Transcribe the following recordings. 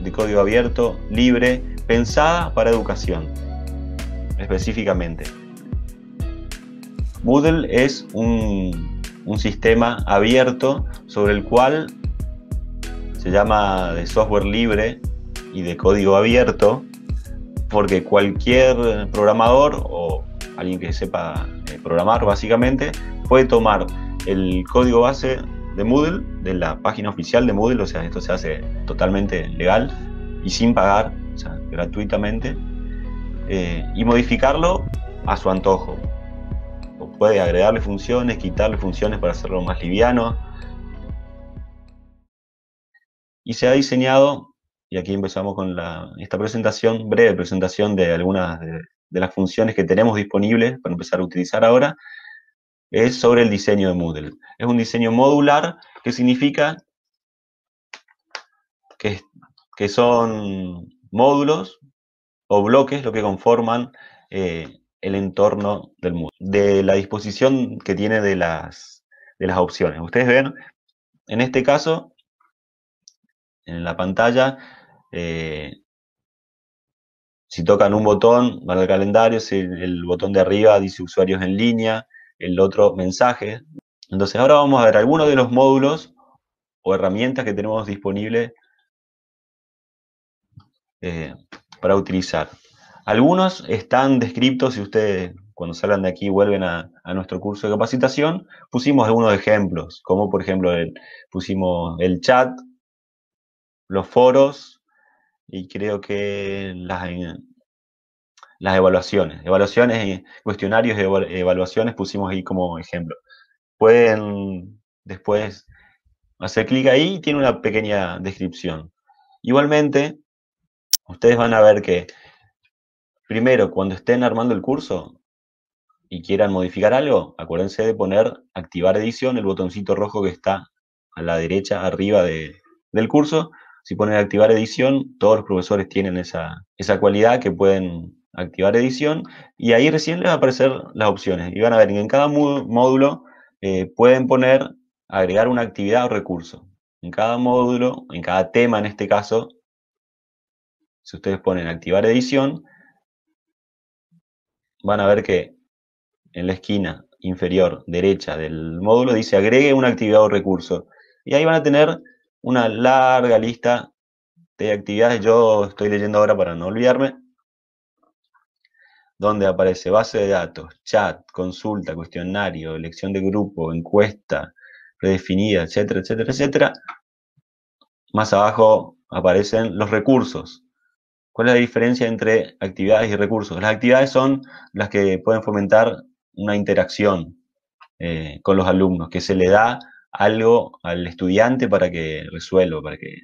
de código abierto, libre, pensada para educación, específicamente. Moodle es un, un sistema abierto sobre el cual se llama de software libre y de código abierto, porque cualquier programador o alguien que sepa eh, programar básicamente puede tomar el código base de Moodle, de la página oficial de Moodle, o sea, esto se hace totalmente legal y sin pagar, o sea, gratuitamente, eh, y modificarlo a su antojo. puede agregarle funciones, quitarle funciones para hacerlo más liviano. Y se ha diseñado, y aquí empezamos con esta presentación, breve presentación de algunas de las funciones que tenemos disponibles para empezar a utilizar ahora, es sobre el diseño de Moodle. Es un diseño modular que significa que, son módulos o bloques lo que conforman eh, el entorno del Moodle. De la disposición que tiene de las, opciones. Ustedes ven, en este caso, en la pantalla, eh, si tocan un botón, van al calendario, si el botón de arriba dice usuarios en línea, el otro mensaje. Entonces ahora vamos a ver algunos de los módulos o herramientas que tenemos disponibles eh, para utilizar. Algunos están descriptos, y ustedes cuando salgan de aquí vuelven a, nuestro curso de capacitación, pusimos algunos ejemplos, como por ejemplo pusimos el chat, los foros y creo que las, las evaluaciones. Evaluaciones, cuestionarios de evaluaciones pusimos ahí como ejemplo. Pueden después hacer clic ahí y tiene una pequeña descripción. Igualmente, ustedes van a ver que primero, cuando estén armando el curso y quieran modificar algo, acuérdense de poner activar edición, el botoncito rojo que está a la derecha, arriba del curso. Si ponen activar edición, todos los profesores tienen esa, esa cualidad que pueden activar edición, y ahí recién les va a aparecer las opciones. Y van a ver que en cada módulo eh, pueden poner, agregar una actividad o recurso. En cada módulo, en cada tema en este caso, si ustedes ponen activar edición, van a ver que en la esquina inferior derecha del módulo dice agregue una actividad o recurso. Y ahí van a tener una larga lista de actividades. Yo estoy leyendo ahora para no olvidarme donde aparece base de datos, chat, consulta, cuestionario, elección de grupo, encuesta predefinida, etcétera, etcétera, etcétera. Más abajo aparecen los recursos. ¿Cuál es la diferencia entre actividades y recursos? Las actividades son las que pueden fomentar una interacción eh, con los alumnos, que se le da algo al estudiante para que resuelva, para que,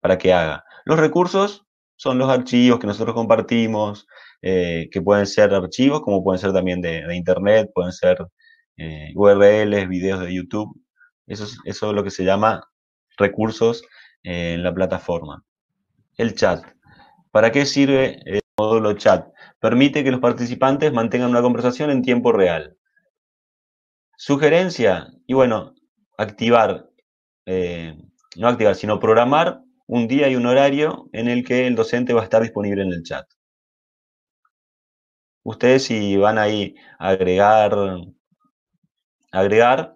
para que haga. Los recursos son los archivos que nosotros compartimos, eh, que pueden ser archivos, como pueden ser también de, Internet, pueden ser eh, URLs, videos de YouTube. Eso es, eso lo que se llama recursos en la plataforma. El chat. ¿Para qué sirve el módulo chat? Permite que los participantes mantengan una conversación en tiempo real. Sugerencia, y bueno, activar, eh, no activar, sino programar un día y un horario en el que el docente va a estar disponible en el chat. Ustedes si van ahí a agregar, agregar,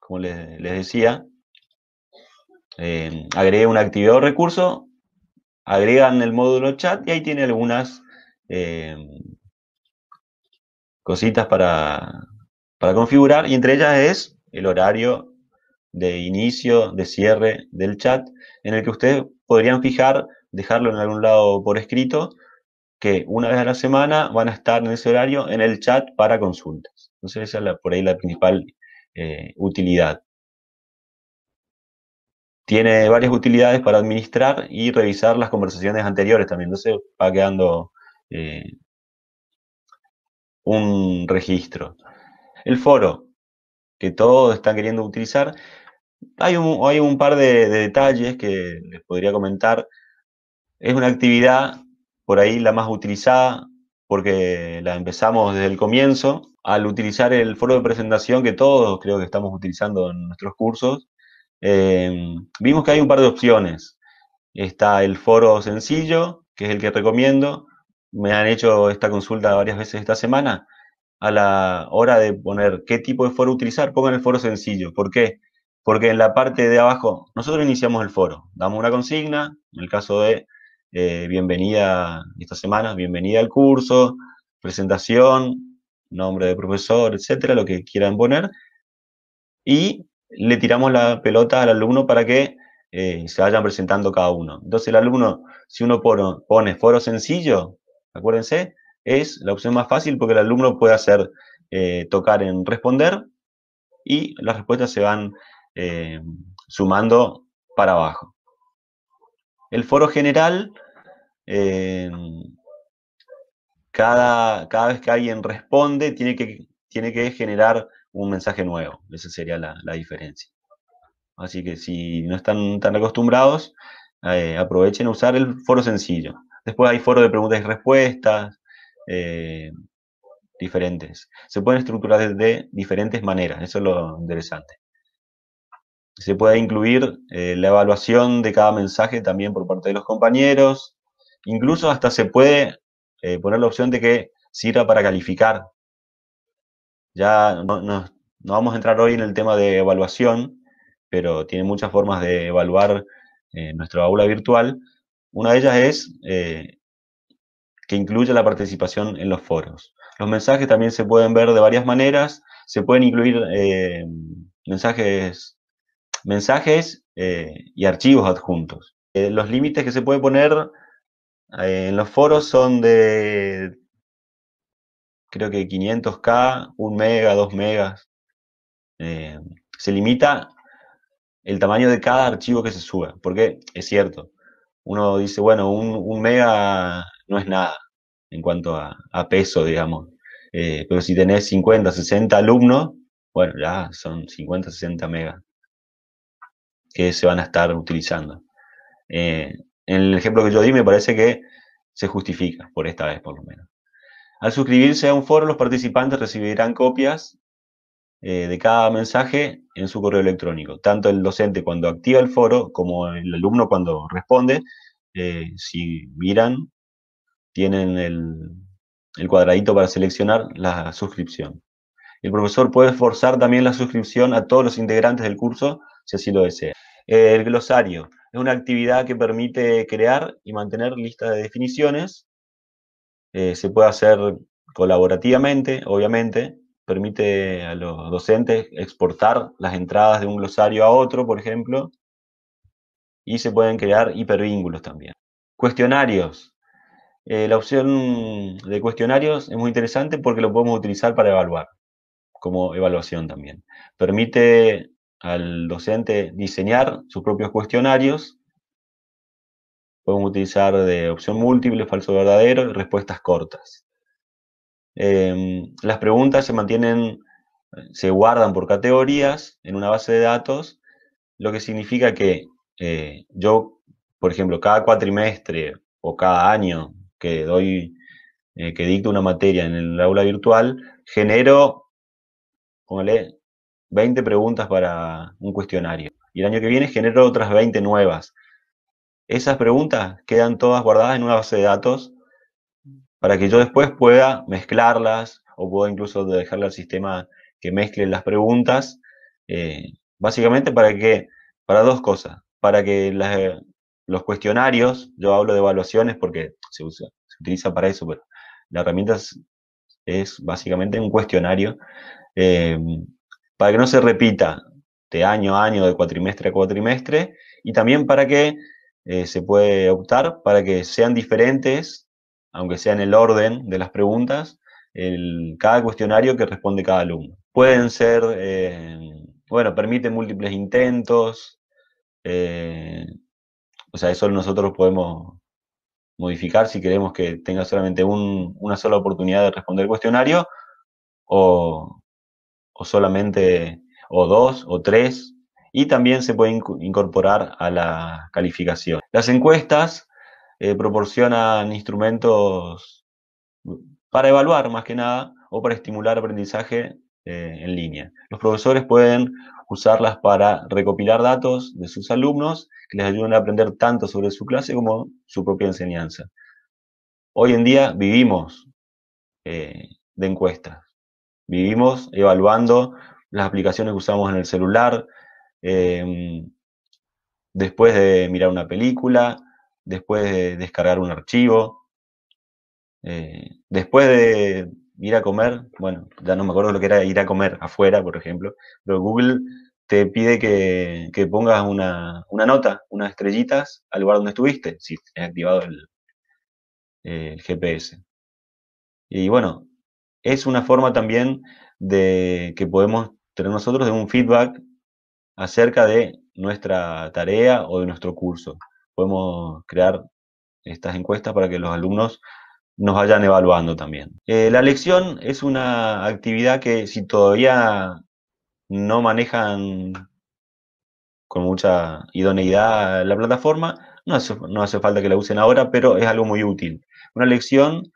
como les, decía, eh, una actividad o recurso, agregan el módulo chat y ahí tiene algunas eh, cositas para, para configurar y entre ellas es el horario de inicio, de cierre del chat, en el que ustedes podrían fijar, dejarlo en algún lado por escrito, que una vez a la semana van a estar en ese horario en el chat para consultas. Entonces esa es por ahí la principal eh, utilidad. Tiene varias utilidades para administrar y revisar las conversaciones anteriores también. Entonces va quedando eh, un registro. El foro, que todos están queriendo utilizar, hay un, par de, detalles que les podría comentar. Es una actividad por ahí la más utilizada porque la empezamos desde el comienzo al utilizar el foro de presentación que todos creo que estamos utilizando en nuestros cursos. Em, vimos que hay un par de opciones. Está el foro sencillo, que es el que recomiendo. Me han hecho esta consulta varias veces esta semana. A la hora de poner qué tipo de foro utilizar, pongan el foro sencillo. ¿Por qué? porque en la parte de abajo, nosotros iniciamos el foro, damos una consigna, en el caso de eh, bienvenida esta semana, bienvenida al curso, presentación, nombre de profesor, etcétera, lo que quieran poner, y le tiramos la pelota al alumno para que eh, se vayan presentando cada uno. Entonces el alumno, si uno pone foro sencillo, acuérdense, es la opción más fácil porque el alumno puede hacer, eh, tocar en responder y las respuestas se van eh, sumando para abajo. El foro general, eh, cada, cada, vez que alguien responde, tiene que, tiene que generar un mensaje nuevo. Esa sería la, diferencia. Así que si no están tan acostumbrados, eh, aprovechen a usar el foro sencillo. Después hay foro de preguntas y respuestas diferentes. Se pueden estructurar de diferentes maneras, eso es lo interesante se puede incluir eh, la evaluación de cada mensaje también por parte de los compañeros. Incluso hasta se puede eh, poner la opción de que sirva para calificar. Ya no, vamos a entrar hoy en el tema de evaluación, pero tiene muchas formas de evaluar eh, nuestra nuestro aula virtual. Una de ellas es que incluya la participación en los foros. Los mensajes también se pueden ver de varias maneras. Se pueden incluir mensajes mensajes eh, y archivos adjuntos. Eh, los límites que se puede poner eh, en los foros son de, creo que 500K, 1 mega, 2 megas. se limita el tamaño de cada archivo que se suba, porque es cierto, uno dice, bueno, un, mega no es nada en cuanto a, a peso, digamos. pero si tenés 50, 60 alumnos, bueno, ya son 50, 60 megas que se van a estar utilizando. en eh, el ejemplo que yo di me parece que se justifica, por esta vez por lo menos. Al suscribirse a un foro, los participantes recibirán copias eh, de cada mensaje en su correo electrónico. Tanto el docente cuando activa el foro como el alumno cuando responde, eh, si miran, tienen el cuadradito para seleccionar la suscripción. El profesor puede forzar también la suscripción a todos los integrantes del curso si así lo desea. Eh, el glosario es una actividad que permite crear y mantener listas de definiciones. Eh, se puede hacer colaborativamente, obviamente. Permite a los docentes exportar las entradas de un glosario a otro, por ejemplo. Y se pueden crear hipervínculos también. Cuestionarios. Eh, la opción de cuestionarios es muy interesante porque lo podemos utilizar para evaluar, como evaluación también. Permite al docente diseñar sus propios cuestionarios. Pueden utilizar de opción múltiple, falso verdadero y respuestas cortas. Em, las preguntas se mantienen, se guardan por categorías en una base de datos, lo que significa que eh, yo, por ejemplo, cada cuatrimestre o cada año que doy, eh, que dicto una materia en el aula virtual, genero, póngale, 20 preguntas para un cuestionario. Y el año que viene genero otras 20 nuevas. Esas preguntas quedan todas guardadas en una base de datos para que yo después pueda mezclarlas o pueda incluso dejarle al sistema que mezcle las preguntas. Eh, básicamente para que, para dos cosas. Para que los cuestionarios, yo hablo de evaluaciones porque se, utiliza para eso, pero la herramienta es, básicamente un cuestionario. Eh, para que no se repita de año a año, de cuatrimestre a cuatrimestre, y también para que eh, se puede optar para que sean diferentes, aunque sea en el orden de las preguntas, el, cada cuestionario que responde cada alumno. Pueden ser, eh, bueno, permite múltiples intentos, eh, o sea, eso nosotros podemos modificar si queremos que tenga solamente una sola oportunidad de responder el cuestionario o, o solamente o dos o tres y también se pueden incorporar a la calificación. Las encuestas eh, proporcionan instrumentos para evaluar más que nada o para estimular aprendizaje eh, en línea. Los profesores pueden usarlas para recopilar datos de sus alumnos que les ayudan a aprender tanto sobre su clase como su propia enseñanza. Hoy en día vivimos eh, de encuestas vivimos evaluando las aplicaciones que usamos en el celular, em, después de mirar una película, después de descargar un archivo, eh, después de ir a comer, bueno, ya no me acuerdo lo que era ir a comer afuera, por ejemplo, pero Google te pide que, pongas una, nota, unas estrellitas al lugar donde estuviste, si he activado el, el GPS. Y bueno, es una forma también de que podemos tener nosotros de un feedback acerca de nuestra tarea o de nuestro curso. Podemos crear estas encuestas para que los alumnos nos vayan evaluando también. Eh, la lección es una actividad que si todavía no manejan con mucha idoneidad la plataforma, no hace, no hace falta que la usen ahora, pero es algo muy útil. Una lección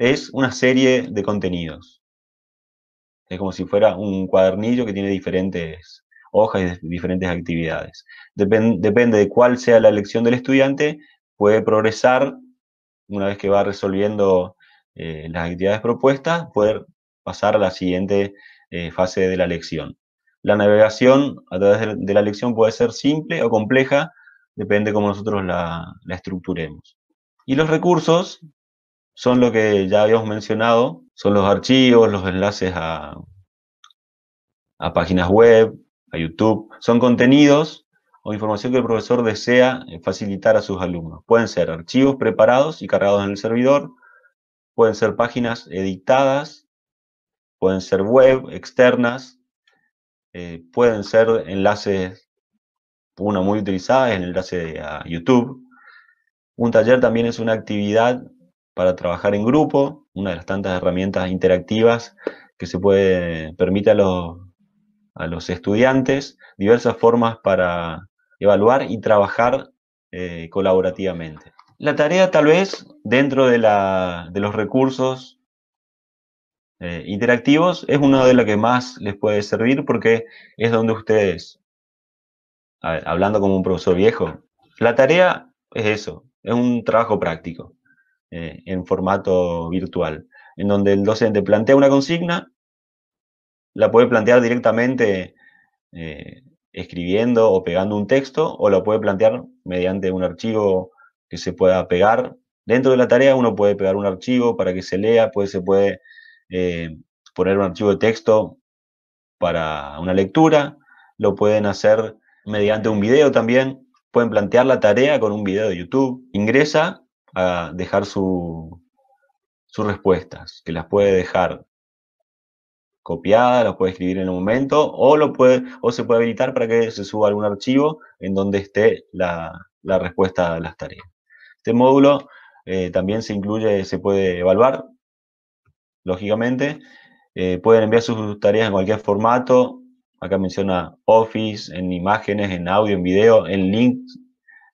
es una serie de contenidos. Es como si fuera un cuadernillo que tiene diferentes hojas y diferentes actividades. depende de cuál sea la lección del estudiante, puede progresar una vez que va resolviendo eh, las actividades propuestas, poder pasar a la siguiente eh, fase de la lección. La navegación a través de la lección puede ser simple o compleja, depende cómo nosotros la, la estructuremos. Y los recursos son lo que ya habíamos mencionado, son los archivos, los enlaces a, páginas web, a YouTube. Son contenidos o información que el profesor desea eh, facilitar a sus alumnos. Pueden ser archivos preparados y cargados en el servidor, pueden ser páginas editadas, pueden ser web externas, eh, pueden ser enlaces, una muy utilizada es el enlace a YouTube. Un taller también es una actividad para trabajar en grupo, una de las tantas herramientas interactivas que se puede, permite a los, estudiantes diversas formas para evaluar y trabajar eh, colaborativamente. La tarea tal vez dentro de, la, de los recursos eh, interactivos es una de las que más les puede servir porque es donde ustedes, hablando como un profesor viejo, la tarea es eso, es un trabajo práctico. Eh, en formato virtual, en donde el docente plantea una consigna, la puede plantear directamente eh, escribiendo o pegando un texto, o lo puede plantear mediante un archivo que se pueda pegar. Dentro de la tarea uno puede pegar un archivo para que se lea, pues se puede eh, poner un archivo de texto para una lectura, lo pueden hacer mediante un video también, pueden plantear la tarea con un video de YouTube. Ingresa a dejar sus respuestas, que las puede dejar copiadas, las puede escribir en un momento, o, lo puede, o se puede habilitar para que se suba algún archivo en donde esté la, respuesta a las tareas. Este módulo eh, también se incluye, se puede evaluar, lógicamente. Eh, pueden enviar sus tareas en cualquier formato. Acá menciona Office, en imágenes, en audio, en video, en links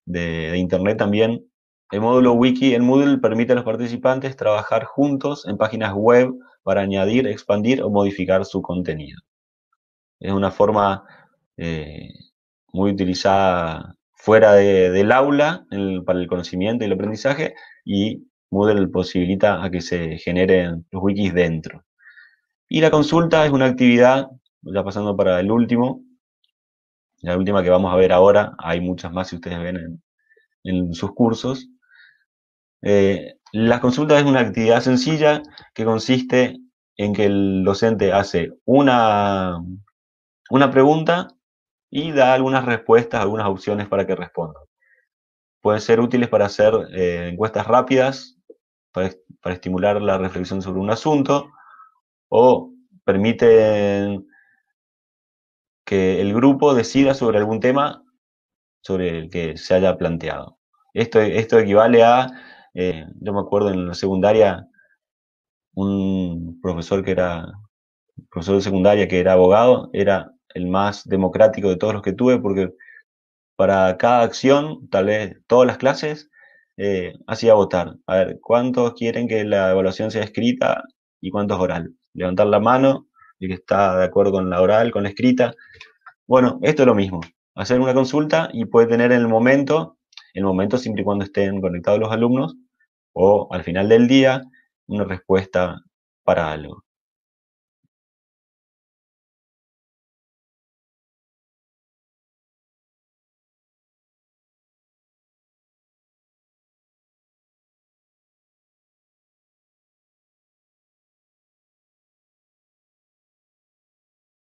de internet también. El módulo Wiki en Moodle permite a los participantes trabajar juntos en páginas web para añadir, expandir o modificar su contenido. Es una forma eh, muy utilizada fuera del aula para el conocimiento y el aprendizaje y Moodle posibilita a que se generen los wikis dentro. Y la consulta es una actividad, ya pasando para el último, la última que vamos a ver ahora, hay muchas más si ustedes ven en sus cursos, eh, Las consultas es una actividad sencilla que consiste en que el docente hace una, una pregunta y da algunas respuestas, algunas opciones para que respondan. Pueden ser útiles para hacer eh, encuestas rápidas, para, estimular la reflexión sobre un asunto, o permiten que el grupo decida sobre algún tema sobre el que se haya planteado. Esto, esto equivale a eh, yo me acuerdo en la secundaria, un profesor que era, profesor de secundaria que era abogado, era el más democrático de todos los que tuve, porque para cada acción, tal vez todas las clases, eh, hacía votar. A ver, ¿cuántos quieren que la evaluación sea escrita y cuántos oral? Levantar la mano, el que está de acuerdo con la oral, con la escrita. Bueno, esto es lo mismo. Hacer una consulta y puede tener en el momento, en el momento siempre y cuando estén conectados los alumnos, o al final del día una respuesta para algo.